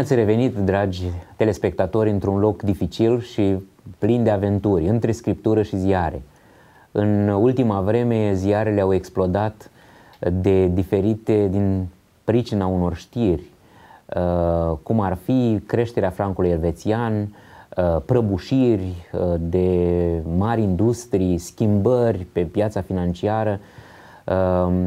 ați revenit, dragi telespectatori, într-un loc dificil și plin de aventuri, între scriptură și ziare. În ultima vreme, ziarele au explodat de diferite, din pricina unor știri, uh, cum ar fi creșterea francului elvețian, uh, prăbușiri uh, de mari industrii, schimbări pe piața financiară.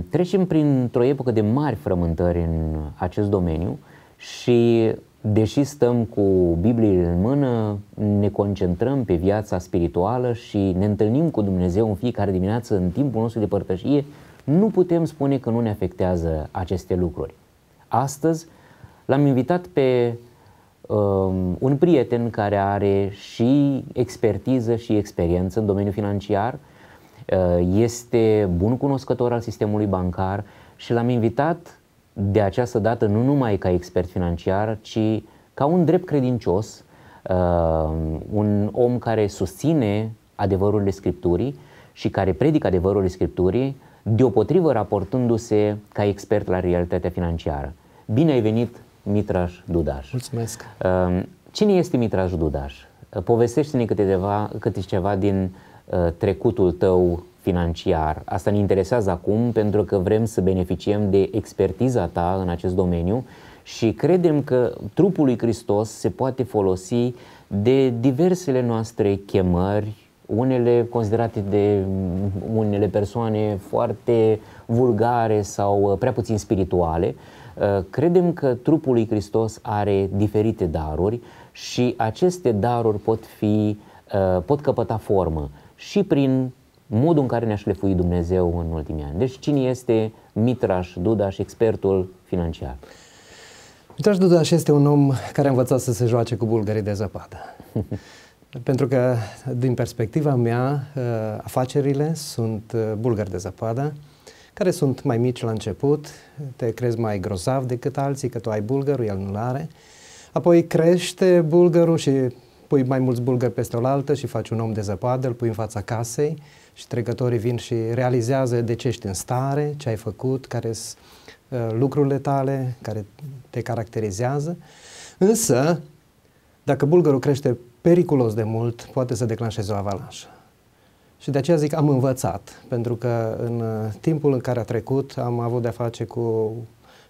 Trecem printr-o epocă de mari frământări în acest domeniu și deși stăm cu Bibliile în mână, ne concentrăm pe viața spirituală și ne întâlnim cu Dumnezeu în fiecare dimineață în timpul nostru de părtășie, nu putem spune că nu ne afectează aceste lucruri. Astăzi l-am invitat pe um, un prieten care are și expertiză și experiență în domeniul financiar, uh, este bun cunoscător al sistemului bancar și l-am invitat de această dată nu numai ca expert financiar, ci ca un drept credincios, uh, un om care susține adevărul Scripturii și care predică adevărul Scripturii, deopotrivă raportându-se ca expert la realitatea financiară. Bine ai venit, Mitraș Dudaș. Mulțumesc. Uh, cine este Mitraș Dudaș? Povestește-ne câte câte ceva din uh, trecutul tău financiar. Asta ne interesează acum pentru că vrem să beneficiem de expertiza ta în acest domeniu și credem că trupul lui Hristos se poate folosi de diversele noastre chemări, unele considerate de unele persoane foarte vulgare sau uh, prea puțin spirituale. Uh, credem că trupul lui Hristos are diferite daruri și aceste daruri pot fi uh, pot căpăta formă și prin modul în care ne-a șlefuit Dumnezeu în ultimii ani. Deci cine este Mitraș Dudaș, expertul financiar? Mitraș Dudaș este un om care a învățat să se joace cu bulgării de zăpadă. Pentru că, din perspectiva mea, uh, afacerile sunt uh, bulgări de zăpadă, care sunt mai mici la început, te crezi mai grozav decât alții, că tu ai bulgărul, el nu are. Apoi crește bulgărul și pui mai mulți bulgări peste oaltă și faci un om de zăpadă, îl pui în fața casei și trecătorii vin și realizează de ce ești în stare, ce ai făcut, care sunt uh, lucrurile tale, care te caracterizează. Însă, dacă bulgărul crește periculos de mult, poate să declanșeze o avalanșă. Și de aceea zic am învățat, pentru că în uh, timpul în care a trecut am avut de-a face cu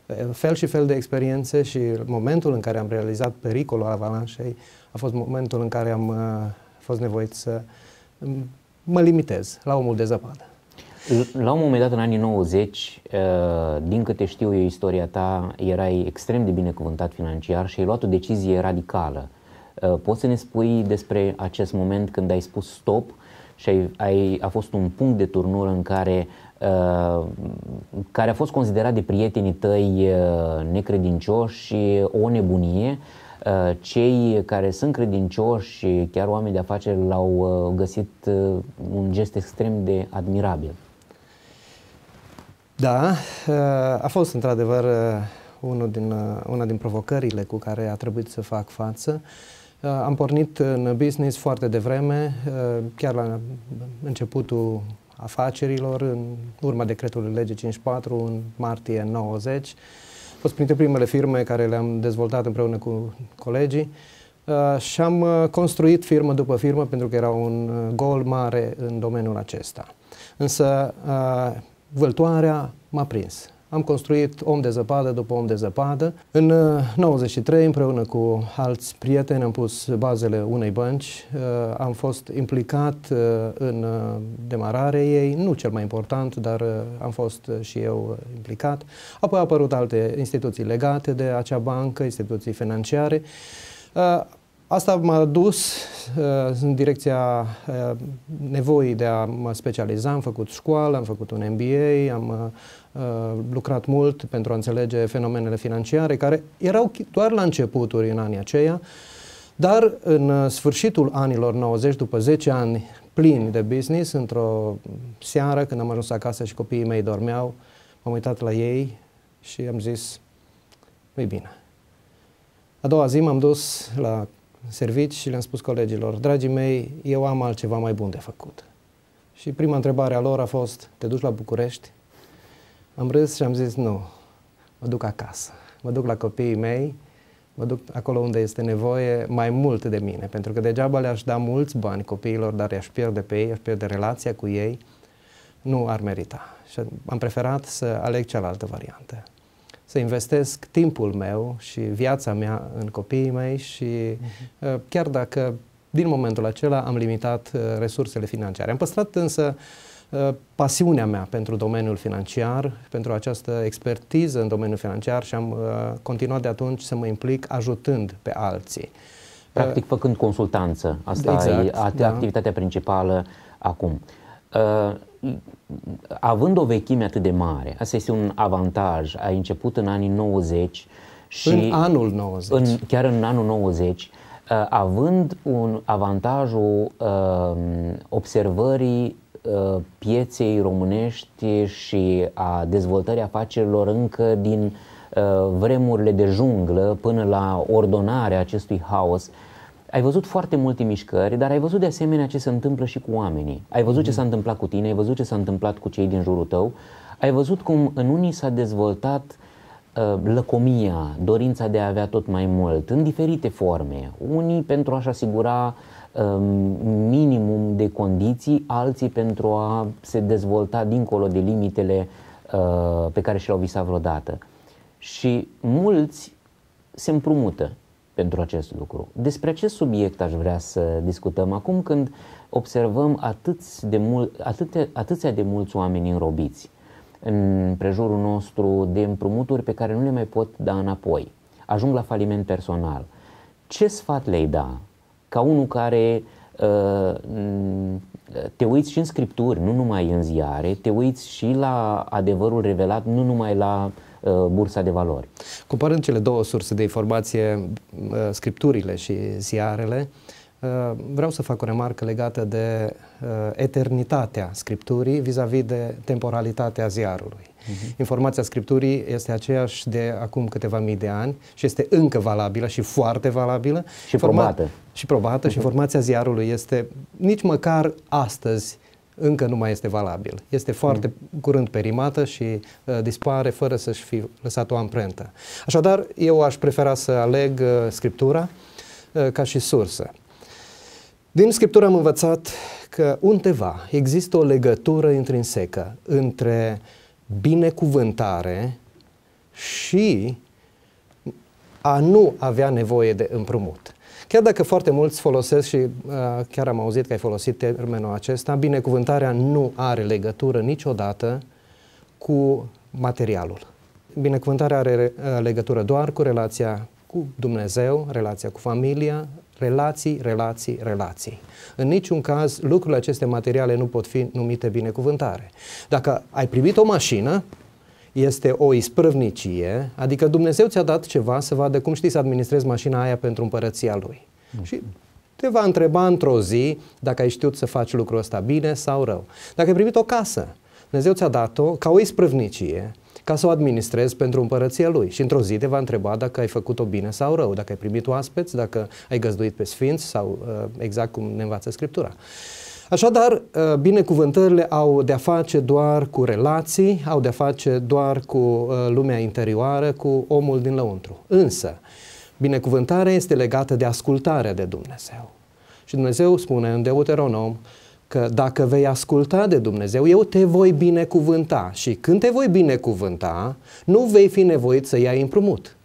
uh, fel și fel de experiențe și momentul în care am realizat pericolul avalanșei a fost momentul în care am uh, fost nevoit să mă limitez la omul de zăpadă. La un moment dat, în anii 90, uh, din câte știu eu istoria ta, erai extrem de binecuvântat financiar și ai luat o decizie radicală. Uh, poți să ne spui despre acest moment când ai spus stop și ai, ai, a fost un punct de turnură în care, uh, care a fost considerat de prietenii tăi uh, necredincioși și o nebunie, uh, Uh, cei care sunt credincioși și chiar oameni de afaceri l-au uh, găsit uh, un gest extrem de admirabil. Da, a fost într-adevăr unul din, una din provocările cu care a trebuit să fac față. Am pornit în business foarte devreme, chiar la începutul afacerilor, în urma decretului lege 54, în martie 90 fost printre primele firme care le-am dezvoltat împreună cu colegii uh, și am uh, construit firmă după firmă pentru că era un uh, gol mare în domeniul acesta. Însă uh, vâltoarea m-a prins. Am construit om de zăpadă după om de zăpadă. În 93, uh, împreună cu alți prieteni, am pus bazele unei bănci. Uh, am fost implicat uh, în demararea ei, nu cel mai important, dar am fost și eu implicat. Apoi au apărut alte instituții legate de acea bancă, instituții financiare. Asta m-a dus uh, în direcția uh, nevoii de a mă specializa. Am făcut școală, am făcut un MBA, am uh, Uh, lucrat mult pentru a înțelege fenomenele financiare, care erau doar la începuturi în anii aceia, dar în uh, sfârșitul anilor 90, după 10 ani plini de business, într-o seară când am ajuns acasă și copiii mei dormeau, m-am uitat la ei și am zis, nu bine. A doua zi m-am dus la servici și le-am spus colegilor, dragii mei, eu am altceva mai bun de făcut. Și prima întrebare a lor a fost, te duci la București? Am râs și am zis, nu, mă duc acasă, mă duc la copiii mei, mă duc acolo unde este nevoie mai mult de mine, pentru că degeaba le-aș da mulți bani copiilor, dar i-aș pierde pe ei, aș pierde relația cu ei, nu ar merita. Și am preferat să aleg cealaltă variantă. Să investesc timpul meu și viața mea în copiii mei și mhm. uh, chiar dacă din momentul acela am limitat uh, resursele financiare. Am păstrat însă uh, Uh, pasiunea mea pentru domeniul financiar, pentru această expertiză în domeniul financiar și am uh, continuat de atunci să mă implic ajutând pe alții. Practic uh, făcând consultanță, asta exact, e da. activitatea da. principală acum. Având o vechime atât de mare, asta este un avantaj, A început în anii 90 și... În anul 90. În, chiar în anul 90 având un avantajul uh, observării Uh, pieței românești și a dezvoltării afacerilor încă din uh, vremurile de junglă până la ordonarea acestui haos. Ai văzut foarte multe mișcări, dar ai văzut de asemenea ce se întâmplă și cu oamenii. Ai văzut mm. ce s-a întâmplat cu tine, ai văzut ce s-a întâmplat cu cei din jurul tău, ai văzut cum în unii s-a dezvoltat uh, lăcomia, dorința de a avea tot mai mult, în diferite forme. Unii pentru a-și asigura Um, minimum de condiții, alții pentru a se dezvolta dincolo de limitele uh, pe care și le-au visat vreodată. Și mulți se împrumută pentru acest lucru. Despre acest subiect aș vrea să discutăm acum când observăm atâți de mul- atâte, atâția de mulți oameni înrobiți în prejurul nostru de împrumuturi pe care nu le mai pot da înapoi. Ajung la faliment personal. Ce sfat le-ai da ca unul care uh, mm, te uiți și în scripturi, nu numai în ziare, te uiți și la adevărul revelat, nu numai la uh, bursa de valori. Comparând cele două surse de informație, uh, scripturile și ziarele, vreau să fac o remarcă legată de eternitatea scripturii vis-a-vis de temporalitatea ziarului huh mhm. Informația Scripturii este aceeași de acum câteva mii de ani și este încă valabilă și foarte valabilă. Și Informa- probată. Și probată uh-huh. și mhm. informația ziarului este nici măcar astăzi încă nu mai este valabil. Este mhm. foarte mm. curând perimată și uh, dispare fără să-și fi lăsat o amprentă. Așadar, eu aș prefera să aleg uh, Scriptura uh, ca și sursă. Din Scriptură am învățat că undeva există o legătură intrinsecă între uh, binecuvântare și a nu avea nevoie de împrumut. Chiar dacă foarte mulți folosesc și uh, chiar am auzit că ai folosit termenul acesta, binecuvântarea nu are legătură niciodată cu materialul. Binecuvântarea are uh, legătură doar cu relația cu Dumnezeu, relația cu familia, Relații, relații, relații. În niciun caz, lucrurile aceste materiale nu pot fi numite binecuvântare. Dacă ai primit o mașină, este o isprăvnicie, adică Dumnezeu ți-a dat ceva să vadă cum știi să administrezi mașina aia pentru împărăția Lui. Mm. Și te va întreba într-o zi dacă ai știut să faci lucrul ăsta bine sau rău. Dacă ai primit o casă, Dumnezeu ți-a dat-o ca o isprăvnicie ca să o administrezi pentru împărăția lui. Și într-o zi te va întreba dacă ai făcut-o bine sau rău, dacă ai primit oaspeți, dacă ai găzduit pe sfinți sau uh, exact cum ne învață Scriptura. Așadar, uh, binecuvântările au de-a face doar cu relații, au de-a face doar cu uh, lumea interioară, cu omul din lăuntru. Însă, binecuvântarea este legată de ascultarea de Dumnezeu. Și Dumnezeu spune în Deuteronom că dacă vei asculta de Dumnezeu, eu te voi binecuvânta. Și când te voi binecuvânta, nu vei fi nevoit să iei împrumut.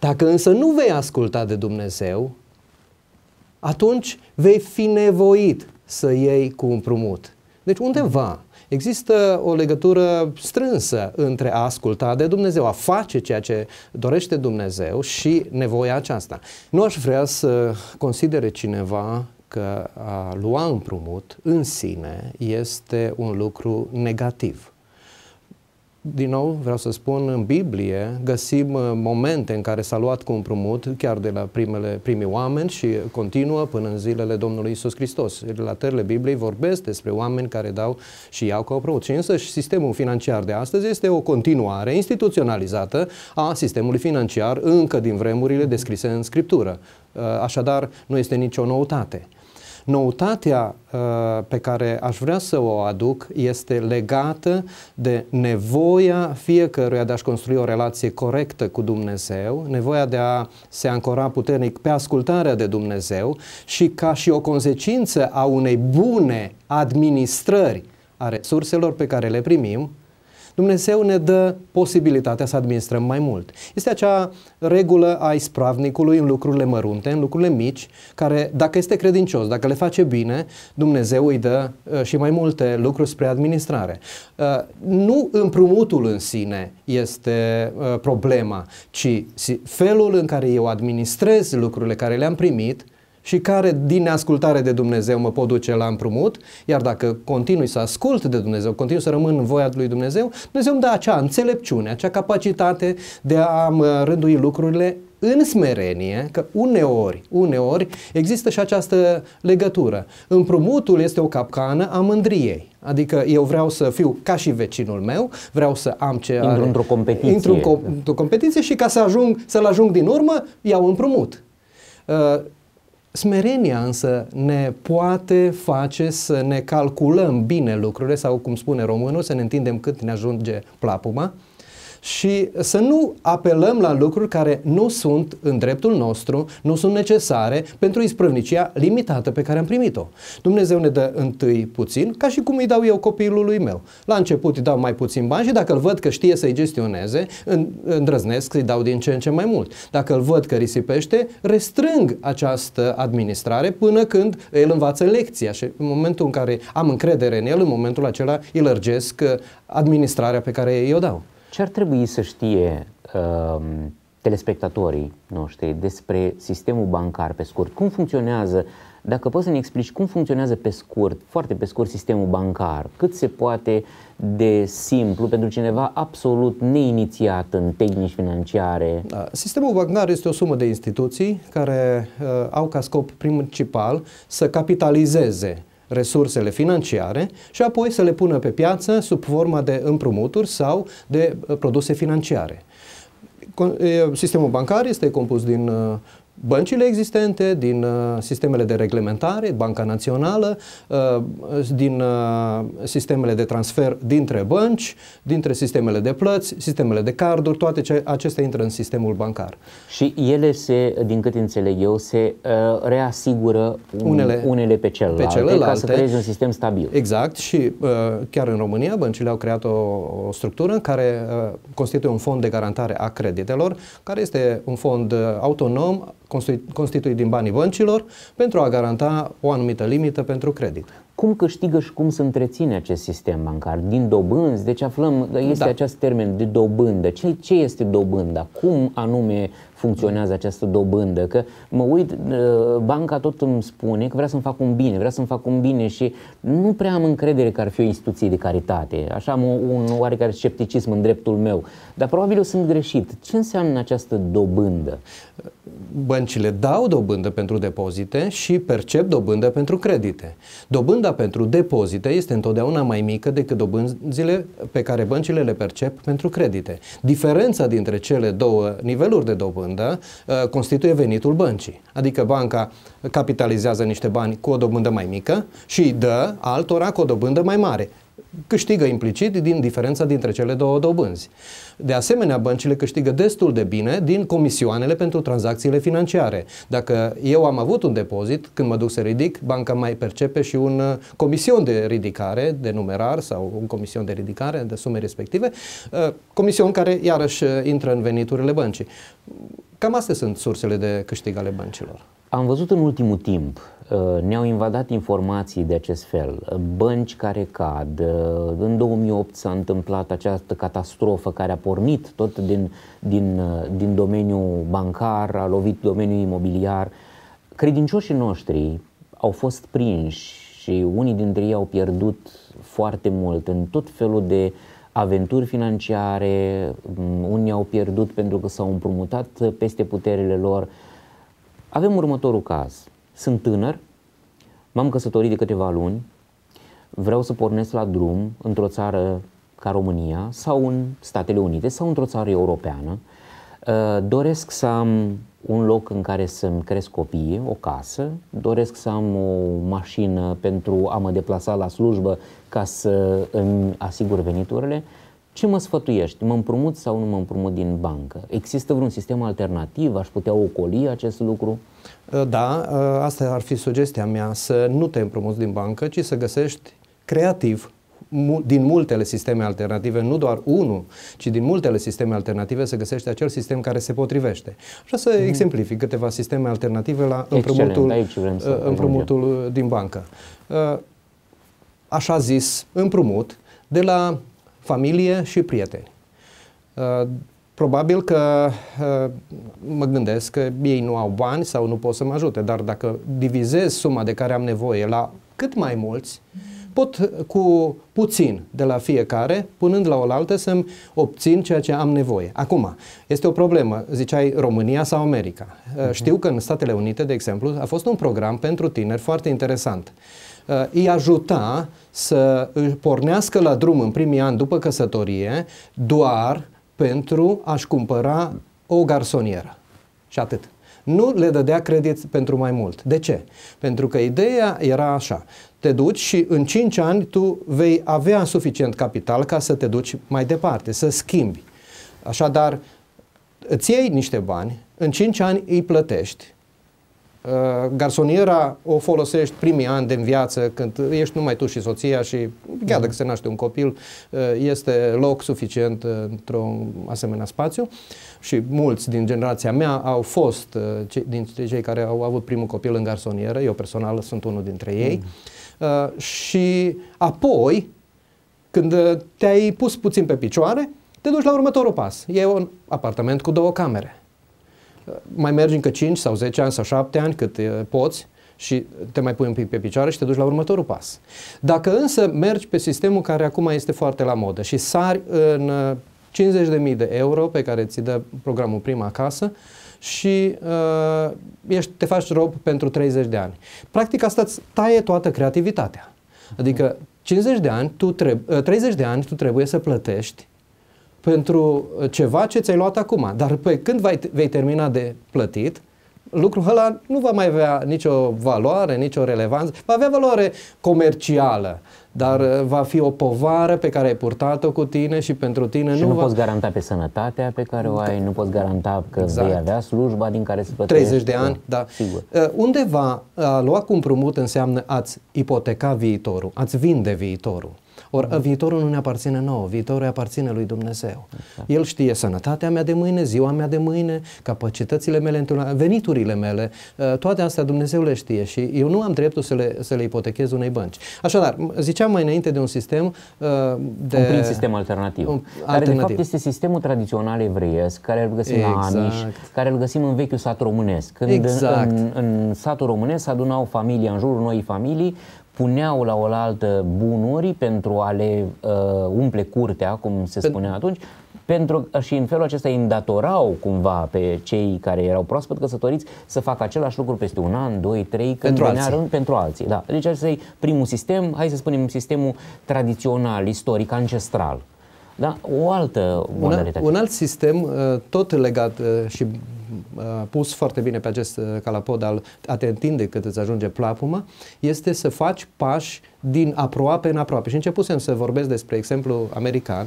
Dacă însă nu vei asculta de Dumnezeu, atunci vei fi nevoit să iei cu împrumut. Deci undeva există o legătură strânsă între a asculta de Dumnezeu, a face ceea ce dorește Dumnezeu și nevoia aceasta. Nu aș vrea să considere cineva că a lua împrumut în sine este un lucru negativ. Din nou, vreau să spun, în Biblie găsim uh, momente în care s-a luat cu împrumut, chiar de la primele, primii oameni și continuă până în zilele Domnului Isus Hristos. Relatările Bibliei vorbesc despre oameni care dau și iau cu împrumut. Și însă și sistemul financiar de astăzi este o continuare instituționalizată a sistemului financiar încă din vremurile descrise în Scriptură. Uh, așadar, nu este nicio noutate. Noutatea uh, pe care aș vrea să o aduc este legată de nevoia fiecăruia de a-și construi o relație corectă cu Dumnezeu, nevoia de a se ancora puternic pe ascultarea de Dumnezeu și ca și o consecință a unei bune administrări a resurselor pe care le primim, Dumnezeu ne dă posibilitatea să administrăm mai mult. Este acea regulă a ispravnicului în lucrurile mărunte, în lucrurile mici, care dacă este credincios, dacă le face bine, Dumnezeu îi dă uh, și mai multe lucruri spre administrare. Uh, nu împrumutul în sine este uh, problema, ci felul în care eu administrez lucrurile care le-am primit, și care din neascultare de Dumnezeu mă pot duce la împrumut, iar dacă continui să ascult de Dumnezeu, continui să rămân în voia lui Dumnezeu, Dumnezeu îmi dă acea înțelepciune, acea capacitate de a mă rândui lucrurile în smerenie, că uneori, uneori există și această legătură. Împrumutul este o capcană a mândriei. Adică eu vreau să fiu ca și vecinul meu, vreau să am ce Intru are. într-o competiție. Intru într-o competiție și ca să ajung, să-l ajung din urmă, iau împrumut. Uh, Smerenia însă ne poate face să ne calculăm bine lucrurile sau, cum spune românul, să ne întindem cât ne ajunge plapuma și să nu apelăm la lucruri care nu sunt în dreptul nostru, nu sunt necesare pentru isprăvnicia limitată pe care am primit-o. Dumnezeu ne dă întâi puțin, ca și cum îi dau eu copilului meu. La început îi dau mai puțin bani și dacă îl văd că știe să-i gestioneze, îndrăznesc să-i dau din ce în ce mai mult. Dacă îl văd că risipește, restrâng această administrare până când el învață lecția și în momentul în care am încredere în el, în momentul acela îi lărgesc uh, administrarea pe care eu dau. Ce ar trebui să știe uh, telespectatorii noștri despre sistemul bancar pe scurt? Cum funcționează? Dacă poți să ne explici cum funcționează pe scurt, foarte pe scurt, sistemul bancar, cât se poate de simplu pentru cineva absolut neinițiat în tehnici financiare? Da, sistemul bancar este o sumă de instituții care uh, au ca scop principal să capitalizeze resursele financiare și apoi să le pună pe piață sub forma de împrumuturi sau de uh, produse financiare. Sistemul bancar este compus din uh, băncile existente, din uh, sistemele de reglementare, Banca Națională, uh, din uh, sistemele de transfer dintre bănci, dintre sistemele de plăți, sistemele de carduri, toate acestea intră în sistemul bancar. Și ele se, din câte înțeleg eu, se reasigură unele, unele pe, celelalte, pe celelalte ca să creeze un sistem stabil. Exact și chiar în România băncile au creat o, o structură care constituie un fond de garantare a creditelor, care este un fond autonom constituit, din banii băncilor pentru a garanta o anumită limită pentru credit. Cum câștigă și cum se întreține acest sistem bancar? Din dobânzi? Deci aflăm, da, este da. acest termen de dobândă. Ce, ce este dobânda? Cum anume funcționează această dobândă? Că mă uit, uh, banca tot îmi spune că vrea să-mi fac un bine, vrea să-mi fac un bine și nu prea am încredere că ar fi o instituție de caritate. Așa am un oarecare scepticism în dreptul meu. Dar probabil eu sunt greșit. Ce înseamnă această dobândă? băncile dau dobândă pentru depozite și percep dobândă pentru credite. Dobânda pentru depozite este întotdeauna mai mică decât dobânzile pe care băncile le percep pentru credite. Diferența dintre cele două niveluri de dobândă uh, constituie venitul băncii. Adică banca capitalizează niște bani cu o dobândă mai mică și dă altora cu o dobândă mai mare câștigă implicit din diferența dintre cele două dobânzi. De asemenea, băncile câștigă destul de bine din comisioanele pentru tranzacțiile financiare. Dacă eu am avut un depozit, când mă duc să ridic, banca mai percepe și un uh, comision de ridicare, de numerar sau un comision de ridicare de sume respective, uh, comision care iarăși uh, intră în veniturile băncii. Cam astea sunt sursele de câștig ale băncilor. Am văzut în ultimul timp Uh, ne-au invadat informații de acest fel, uh, bănci care cad. Uh, în 2008 s-a întâmplat această catastrofă care a pornit tot din, din, din domeniul bancar, a lovit domeniul imobiliar. Credincioșii noștri au fost prinși și unii dintre ei au pierdut foarte mult în tot felul de aventuri financiare, mm, unii au pierdut pentru că s-au împrumutat peste puterile lor. Avem următorul caz sunt tânăr, m-am căsătorit de câteva luni, vreau să pornesc la drum într-o țară ca România sau în Statele Unite sau într-o țară europeană. Uh, doresc să am un loc în care să-mi cresc copiii, o casă, doresc să am o mașină pentru a mă deplasa la slujbă ca să îmi asigur veniturile ce mă sfătuiești? Mă împrumut sau nu mă împrumut din bancă? Există vreun sistem alternativ? Aș putea ocoli acest lucru? Uh, da, uh, asta ar fi sugestia mea, să nu te împrumuți din bancă, ci să găsești creativ din multele sisteme alternative, nu doar unul, ci din multele sisteme alternative să găsești acel sistem care se potrivește. Așa să mm-hmm. exemplific câteva sisteme alternative la împrumutul, uh, împrumutul din bancă. Așa zis, împrumut de la familie și prieteni. Uh, probabil că uh, mă gândesc că ei nu au bani sau nu pot să mă ajute, dar dacă divizez suma de care am nevoie la cât mai mulți, pot uh, cu puțin de la fiecare, punând la oaltă, să-mi obțin ceea ce am nevoie. Acum, este o problemă, ziceai România sau America. Uh-huh. Știu că în Statele Unite, de exemplu, a fost un program pentru tineri foarte interesant. Uh, îi ajuta să pornească la drum în primii ani după căsătorie doar pentru a-și cumpăra o garsonieră. Și atât. Nu le dădea credit pentru mai mult. De ce? Pentru că ideea era așa. Te duci și în 5 ani tu vei avea suficient capital ca să te duci mai departe, să schimbi. Așadar, îți iei niște bani, în 5 ani îi plătești, Uh, garsoniera o folosești primii ani din viață când ești numai tu și soția și chiar dacă mhm. se naște un copil uh, este loc suficient uh, într-un asemenea spațiu și mulți din generația mea au fost din cei care au avut primul copil în garsonieră, eu personal sunt unul dintre ei mm. și apoi când te-ai pus puțin pe picioare te duci la următorul pas, e un apartament cu două camere mai mergi încă 5 sau 10 ani sau 7 ani cât poți și te mai pui un pic pe picioare și te duci la următorul pas. Dacă însă mergi pe sistemul care acum este foarte la modă și sari în 50.000 uh, de euro pe care ți dă programul Prima Acasă și uh, ești, te faci rob pentru 30 de ani. Practic asta îți taie toată creativitatea. Adică 50 de ani, tu trebuie uh, 30 de ani tu trebuie să plătești pentru uh, ceva ce ți-ai luat acum. Dar pe când vai, vei termina de plătit, lucrul ăla nu va mai avea nicio valoare, nicio relevanță. Va avea valoare comercială, dar uh, va fi o povară pe care ai purtat-o cu tine și pentru tine și nu, nu va... poți garanta pe sănătatea pe care o da. ai, nu poți garanta că exact. vei avea slujba din care să plătești. 30 de ani, da. da. Sigur. Uh, undeva a lua cu împrumut înseamnă ați ipoteca viitorul, ați vinde viitorul. Ori viitorul nu ne aparține nouă, viitorul aparține lui Dumnezeu. Exact. El știe sănătatea mea de mâine, ziua mea de mâine, capacitățile mele, veniturile mele, toate astea Dumnezeu le știe și eu nu am dreptul să le, să le ipotechez unei bănci. Așadar, ziceam mai înainte de un sistem de... Un prim sistem alternativ. Un, care alternativ. de fapt este sistemul tradițional evreiesc, care îl găsim exact. la Amish, care îl găsim în vechiul sat românesc. Când exact. în, în, exact. în satul românesc adunau familia în jurul noii familii puneau la oaltă bunuri pentru a le uh, umple curtea, cum se spunea atunci, pentru, uh, și în felul acesta îi îndatorau cumva pe cei care erau proaspăt căsătoriți să facă același lucru peste un an, doi, trei, când pentru alții. Rând, pentru alții. Da. Deci acesta e primul sistem, hai să spunem sistemul tradițional, istoric, ancestral. Da? O altă modalitate. Un, un alt sistem, uh, tot legat uh, și pus foarte bine pe acest uh, calapod al a te întinde cât îți ajunge plapumă, este să faci pași din aproape în aproape. Și începusem să vorbesc despre exemplu american,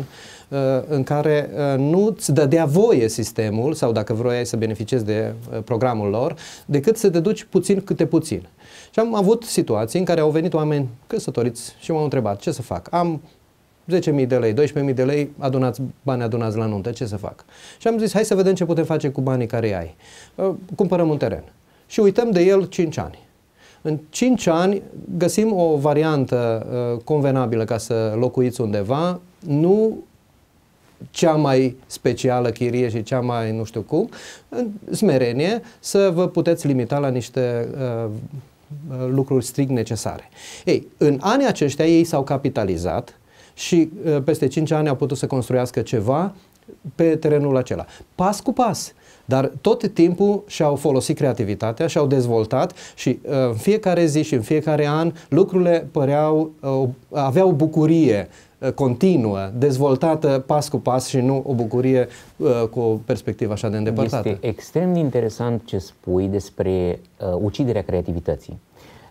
uh, în care uh, nu îți dădea voie sistemul, sau dacă vroiai să beneficiezi de programul lor, decât să te duci puțin câte puțin. Și am avut situații în care au venit oameni căsătoriți și m-au întrebat ce să fac. Am 10.000 de lei, 12.000 de lei, adunați bani adunați la nuntă, ce să fac? Și am zis, hai să vedem ce putem face cu banii care ai. Uh, cumpărăm un teren și uităm de el 5 ani. În 5 ani găsim o variantă uh, convenabilă ca să locuiți undeva, nu cea mai specială chirie și cea mai nu știu cum, smerenie, să vă puteți limita la niște uh, lucruri strict necesare. Ei, în anii aceștia ei s-au capitalizat și uh, peste 5 ani au putut să construiască ceva pe terenul acela. Pas cu pas. Dar tot timpul și-au folosit creativitatea, și-au dezvoltat și uh, în fiecare zi și în fiecare an lucrurile păreau, uh, aveau bucurie continuă, dezvoltată pas cu pas și nu o bucurie uh, cu o perspectivă așa de îndepărtată. Este extrem de interesant ce spui despre uh, uciderea creativității.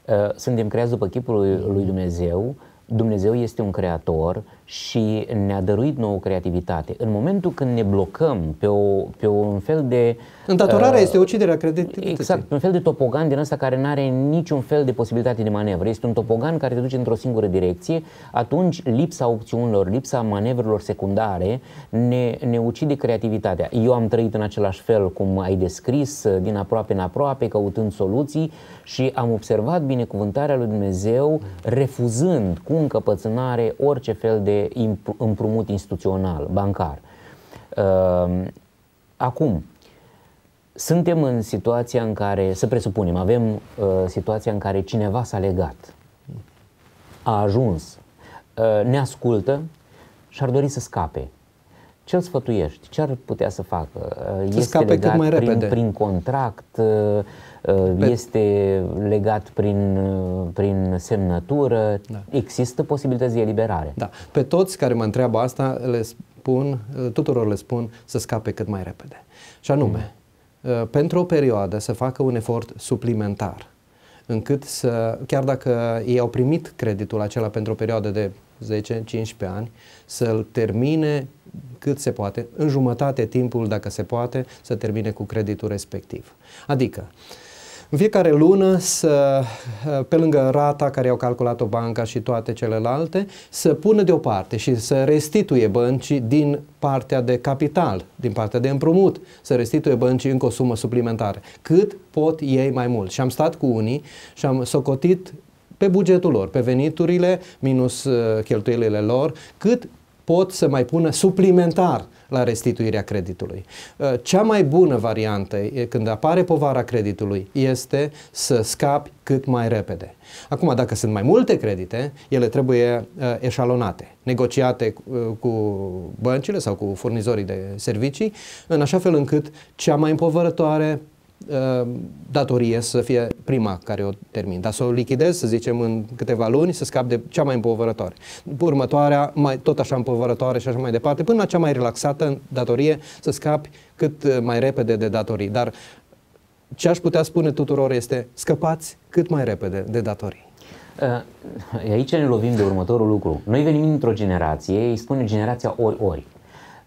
Uh, suntem creați după chipul lui, lui Dumnezeu, uh, Dumnezeu este un creator și ne-a dăruit nouă creativitate. În momentul când ne blocăm pe, o, pe un fel de... Îndatorarea uh, este uciderea credinței. Exact, pe un fel de topogan din ăsta care nu are niciun fel de posibilitate de manevră. Este un topogan care te duce într-o singură direcție. Atunci lipsa opțiunilor, lipsa manevrelor secundare ne, ne ucide creativitatea. Eu am trăit în același fel cum ai descris, uh, din aproape în aproape, căutând soluții și am observat binecuvântarea lui Dumnezeu refuzând cu încăpățânare orice fel de împrumut instituțional, bancar. Ehm, acum, suntem în situația în care, să presupunem, avem eh, situația în care cineva s-a legat, a ajuns, eh, ne ascultă și ar dori să scape ce îl sfătuiești? Ce ar putea să facă? Eh, să este scape legat cât mai repede. Prin, prin contract? Uh, este legat prin, uh, prin semnătură, da. există posibilități de eliberare. Da. Pe toți care mă întreabă asta, le spun, uh, tuturor le spun să scape cât mai repede. Și anume, mm. pentru o perioadă să facă un efort suplimentar încât să, chiar dacă ei au primit creditul acela pentru o perioadă de 10-15 ani, să-l termine cât se poate, în jumătate timpul, dacă se poate, să termine cu creditul respectiv. Adică, uh, în fiecare lună, să, pe lângă rata care au calculat-o banca și toate celelalte, să pună deoparte și să restituie băncii din partea de capital, din partea de împrumut, să restituie băncii încă o sumă suplimentară, cât pot ei mai mult. Și am stat cu unii și am socotit pe bugetul lor, pe veniturile minus uh, cheltuielile lor, cât pot să mai pună suplimentar la restituirea creditului. Uh, cea mai bună variantă când apare povara creditului este să scapi cât mai repede. Acum, dacă sunt mai multe credite, ele trebuie uh, eșalonate, negociate uh, cu băncile sau cu furnizorii de servicii, în așa fel încât cea mai împovărătoare Ehm, datorie să fie prima care o termin, dar să o lichidez, să zicem, în câteva luni, să scap de cea mai împovărătoare. Următoarea, mai, tot așa împovărătoare și așa mai departe, până la cea mai relaxată datorie, să scapi cât eh, mai repede de datorii. Dar ce aș putea spune tuturor este scăpați cât mai repede de datorii. Eh, aici ne lovim de următorul lucru. Noi venim într-o generație, îi spune generația ori-ori.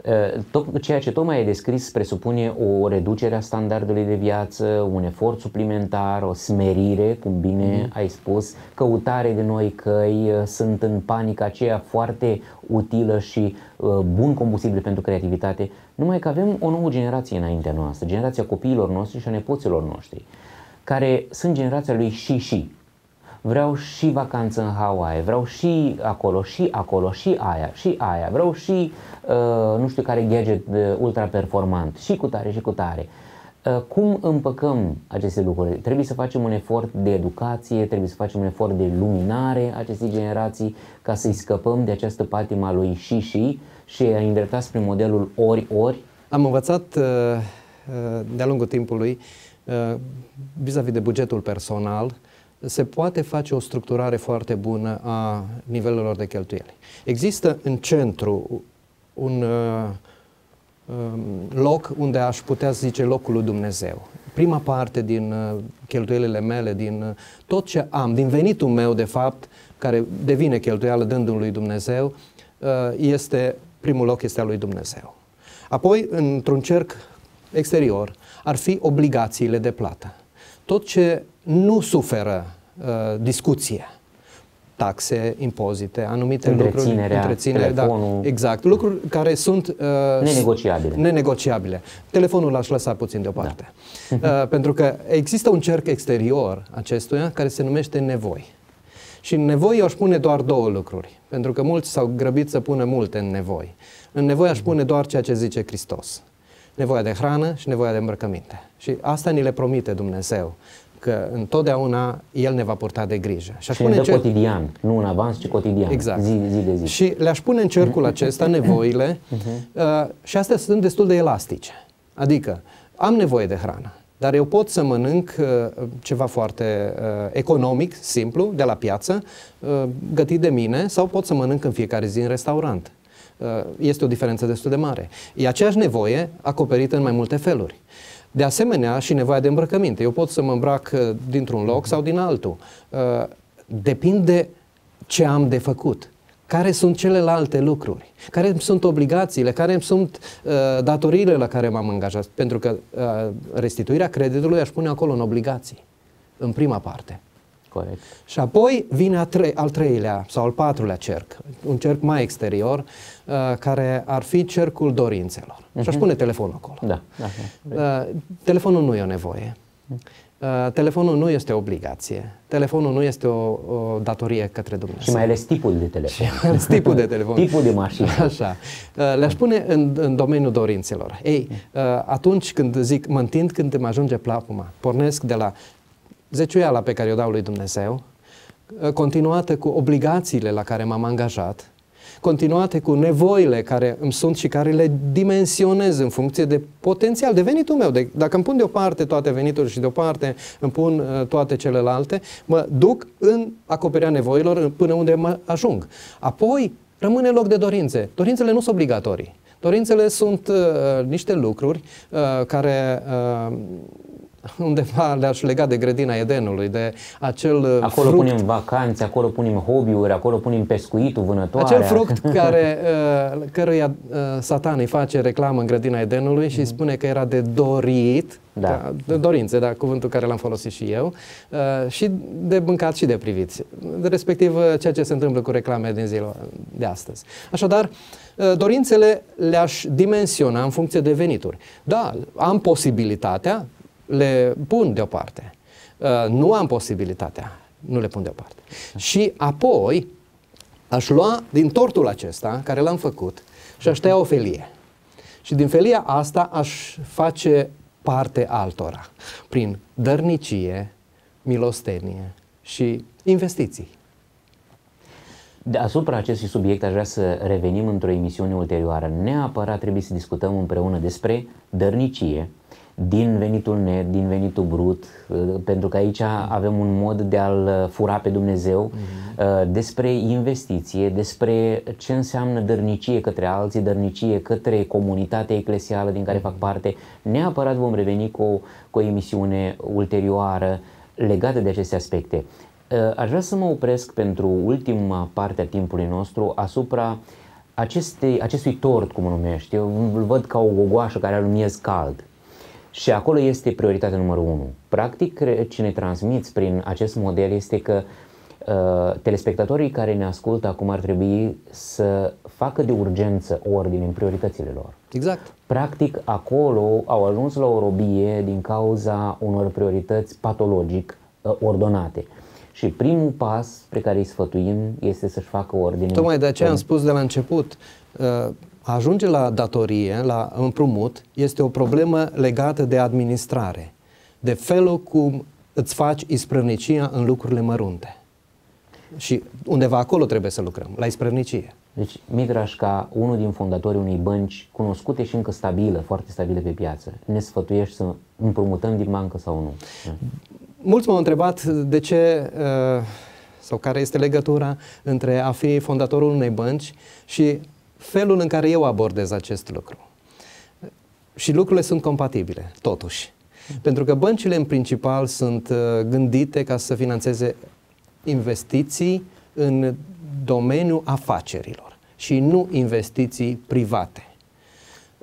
Eh, ceea ce tocmai ai descris presupune o reducere a standardului de viață, un efort suplimentar, o smerire, cum bine mm-hmm. ai spus, căutare de noi căi, eh, sunt în panică aceea foarte utilă și eh, bun combustibil pentru creativitate, numai că avem o nouă generație înaintea noastră, generația copiilor noștri și a nepoților noștri, care sunt generația lui și-și, vreau și vacanță în Hawaii, vreau și acolo, și acolo, și aia, și aia, vreau și uh, nu știu care gadget uh, ultra performant, și cu tare, și cu tare. Uh, cum împăcăm aceste lucruri? Trebuie să facem un efort de educație, trebuie să facem un efort de luminare acestei generații ca să-i scăpăm de această patima lui și și și a îndrepta spre modelul ori-ori? Am învățat uh, uh, de-a lungul timpului vis-a-vis de bugetul personal se poate face o structurare foarte bună a nivelelor de cheltuieli. Există în centru un uh, um, loc unde aș putea zice locul lui Dumnezeu. Prima parte din uh, cheltuielile mele, din uh, tot ce am, din venitul meu, de fapt, care devine cheltuială dându-l lui Dumnezeu, uh, este, primul loc este al lui Dumnezeu. Apoi, într-un cerc exterior, ar fi obligațiile de plată. Tot ce nu suferă uh, discuție taxe, impozite, anumite lucruri, întreținere, da, exact, lucruri care sunt uh, nenegociabile. nenegociabile. Telefonul l-aș lăsa puțin deoparte. Da. Uh, pentru că există un cerc exterior acestuia care se numește nevoi. Și în nevoi eu aș pune doar două lucruri, pentru că mulți s-au grăbit să pună multe în nevoi. În nevoi aș pune doar ceea ce zice Hristos. Nevoia de hrană și nevoia de îmbrăcăminte. Și asta ni le promite Dumnezeu că întotdeauna El ne va purta de grijă. Și, aș și pune cer... cotidian, nu în avans, ci cotidian, exact. zi, zi de zi. Și le-aș pune în cercul acesta nevoile mhm. uh, și astea sunt destul de elastice. Adică am nevoie de hrană, dar eu pot să mănânc uh, ceva foarte uh, economic, simplu, de la piață, uh, gătit de mine, sau pot să mănânc în fiecare zi în restaurant. Uh, este o diferență destul de mare. E aceeași nevoie acoperită în mai multe feluri. De asemenea, și nevoia de îmbrăcăminte. Eu pot să mă îmbrac uh, dintr-un loc sau din altul. Uh, depinde ce am de făcut. Care sunt celelalte lucruri? Care sunt obligațiile? Care sunt uh, datoriile la care m-am angajat? Pentru că restituirea creditului aș pune acolo în obligații, în prima parte. Corect. Și apoi vine a tre- al treilea sau al patrulea cerc, un cerc mai exterior, uh, care ar fi cercul dorințelor. Uh-huh. Și aș mhm. pune telefonul acolo. Da, da. da, Uh, telefonul nu e o nevoie. Uh, telefonul nu este o obligație, telefonul nu este o, o datorie către Dumnezeu. Și mai ales tipul de telefon. Și tipul de telefon. tipul de mașină. Așa. Uh, le-aș pune în, în domeniul dorințelor. Ei, uh, atunci când zic, mă întind când îmi ajunge plapuma, pornesc de la zeciuiala pe care o dau lui Dumnezeu, ă, continuată cu obligațiile la care m-am angajat, continuate cu nevoile care îmi sunt și care le dimensionez în funcție de potențial, de venitul meu. De, dacă îmi pun deoparte toate veniturile și deoparte îmi pun uh, toate celelalte, mă duc în acoperirea nevoilor până unde mă ajung. Apoi rămâne loc de dorințe. Dorințele nu sunt obligatorii. Dorințele sunt uh, niște lucruri uh, care uh, undeva le-aș lega de grădina Edenului, de acel uh, Acolo fruct, punem vacanțe, acolo punem hobby-uri, acolo punem pescuitul, vânătoarea. Acel fruct care, uh, căruia uh, satan îi face reclamă în grădina Edenului și mhm. spune că era de dorit, da. Da, de dorințe, da, cuvântul care l-am folosit și eu, și de mâncat și de privit, respectiv ceea ce se întâmplă cu reclame din ziua de astăzi. Așadar, dorințele le-aș dimensiona în funcție de venituri. Da, am posibilitatea, le pun deoparte. Uh, nu am posibilitatea, nu le pun deoparte. Și apoi aș lua din tortul acesta, care l-am făcut, și aș tăia o felie. Și din felia asta aș face parte altora, prin dărnicie, milostenie și investiții. Deasupra acestui subiect aș vrea să revenim într-o emisiune ulterioară. Neapărat trebuie să discutăm împreună despre dărnicie, din venitul net, din venitul brut, uh, pentru că aici avem un mod de a-L uh, fura pe Dumnezeu, mhm. uh, despre investiție, despre ce înseamnă dărnicie către alții, dărnicie către comunitatea eclesială din care mhm. fac parte. Neapărat vom reveni cu, o, cu o emisiune ulterioară legată de aceste aspecte. Aș vrea să mă opresc pentru ultima parte a timpului nostru asupra aceste, acestui tort, cum îl numești. Eu îl văd ca o gogoașă care are un miez și acolo este prioritatea numărul unu. Practic, ce ne transmiți prin acest model este că uh, telespectatorii care ne ascultă acum ar trebui să facă de urgență ordine în prioritățile lor. Exact. Practic, acolo au ajuns la o robie din cauza unor priorități patologic uh, ordonate. Și primul pas pe care îi sfătuim este să-și facă ordine. Tocmai de aceea am spus de la început, uh, a ajunge la datorie, la împrumut, este o problemă legată de administrare, de felul cum îți faci isprăvnicia în lucrurile mărunte. Și undeva acolo trebuie să lucrăm, la isprăvnicie. Deci Migraș, ca unul din fondatorii unei bănci cunoscute și încă stabilă, foarte stabilă pe piață, ne sfătuiești să împrumutăm din bancă sau nu? Mulți m-au întrebat de ce uh, sau care este legătura între a fi fondatorul unei bănci și felul în care eu abordez acest lucru. Și lucrurile sunt compatibile, totuși. Pentru că băncile în principal sunt uh, gândite ca să financeze investiții în domeniul afacerilor și nu investiții private.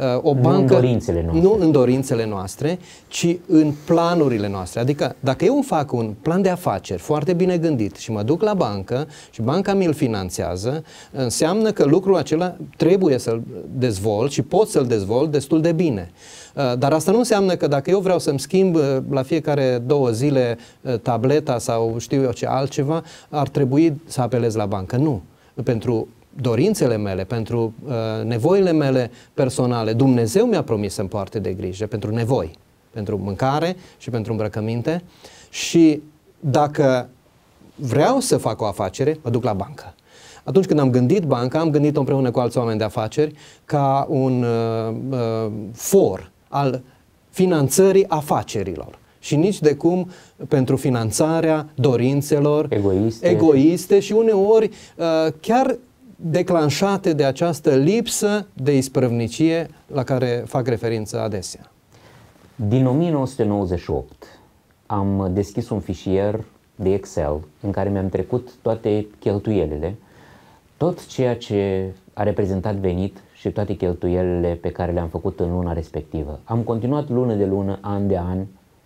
Uh, o bancă... Nu în dorințele noastre. Nu în dorințele noastre, ci în planurile noastre. Adică dacă eu îmi fac un plan de afaceri foarte bine gândit și mă duc la bancă și banca mi-l finanțează, înseamnă că lucrul acela trebuie să-l dezvolt și pot să-l dezvolt destul de bine. Uh, dar asta nu înseamnă că dacă eu vreau să-mi schimb uh, la fiecare două zile tableta sau știu eu ce altceva, ar trebui să apelez la bancă. Nu. Pentru dorințele mele, pentru uh, nevoile mele personale. Dumnezeu mi-a promis să-mi poarte de grijă pentru nevoi, pentru mâncare și pentru îmbrăcăminte și dacă vreau să fac o afacere, mă duc la bancă. Atunci când am gândit banca, am gândit-o împreună cu alți oameni de afaceri ca un uh, uh, for al finanțării afacerilor și nici de cum pentru finanțarea dorințelor egoiste, egoiste și uneori uh, chiar declanșate de această lipsă de isprăvnicie la care fac referință adesea. Din 1998 am deschis un fișier de Excel în care mi-am trecut toate cheltuielile, tot ceea ce a reprezentat venit și toate cheltuielile pe care le-am făcut în luna respectivă. Am continuat lună de lună, an de an,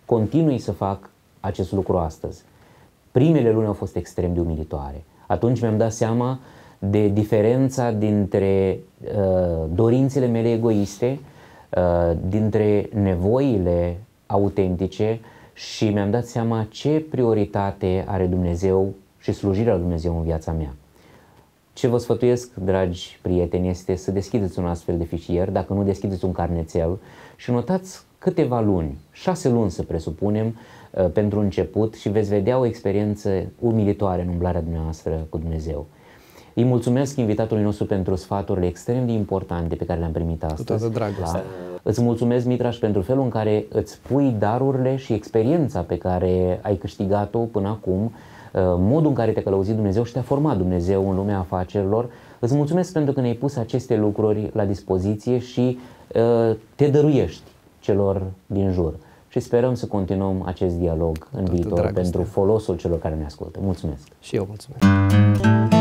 continui să fac acest lucru astăzi. Primele luni au fost extrem de umilitoare. Atunci mi-am dat seama uh, de diferența dintre uh, dorințele mele egoiste, uh, dintre nevoile autentice și mi-am dat seama ce prioritate are Dumnezeu și slujirea lui Dumnezeu în viața mea. Ce vă sfătuiesc, dragi prieteni, este să deschideți un astfel de fișier, dacă nu deschideți un carnețel și notați câteva luni, șase luni să presupunem, uh, pentru început și veți vedea o experiență umilitoare în umblarea dumneavoastră cu Dumnezeu. Îi mulțumesc invitatului nostru pentru sfaturile extrem de importante pe care le-am primit astăzi. Cu toată Da? Îți mulțumesc, Mitraș, pentru felul în care îți pui darurile și experiența pe care ai câștigat-o până acum, uh, modul în care te călăuzi Dumnezeu și te-a format Dumnezeu în lumea afacerilor. Îți mulțumesc pentru că ne-ai pus aceste lucruri la dispoziție și uh, te dăruiești celor din jur și sperăm să continuăm acest dialog în Tot viitor dragoste. pentru folosul celor care ne ascultă. Mulțumesc! Și eu mulțumesc!